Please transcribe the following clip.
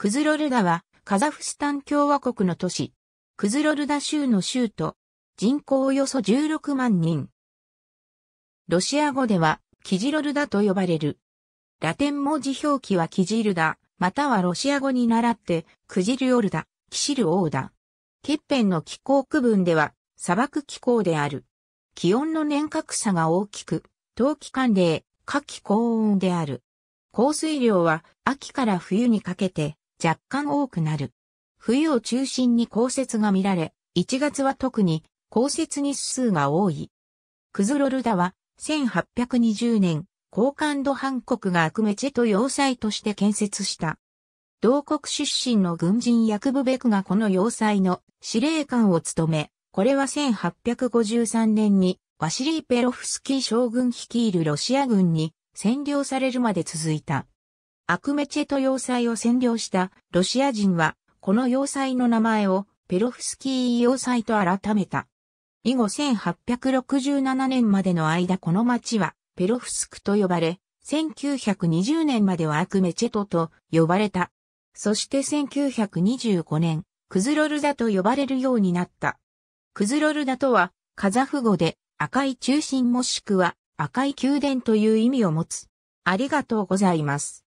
クズロルダは、カザフスタン共和国の都市、クズロルダ州の州都、人口およそ16万人。ロシア語では、キジロルダと呼ばれる。ラテン文字表記はキジルダ、またはロシア語に倣って、クジルオルダ、キシルオーダ。欠片の気候区分では、砂漠気候である。気温の年較差が大きく、冬季寒冷、夏季高温である。降水量は、秋から冬にかけて、若干多くなる。冬を中心に降雪が見られ、1月は特に降雪日数が多い。クズロルダは1820年、高感度半国がアクメチェと要塞として建設した。同国出身の軍人ヤクブベクがこの要塞の司令官を務め、これは1853年にワシリー・ペロフスキー将軍率いるロシア軍に占領されるまで続いた。アクメチェト要塞を占領したロシア人は、この要塞の名前をペロフスキー要塞と改めた。以後1867年までの間この町はペロフスクと呼ばれ、1920年まではアクメチェトと呼ばれた。そして1925年、クズロルダと呼ばれるようになった。クズロルダとは、カザフ語で赤い中心もしくは赤い宮殿という意味を持つ。ありがとうございます。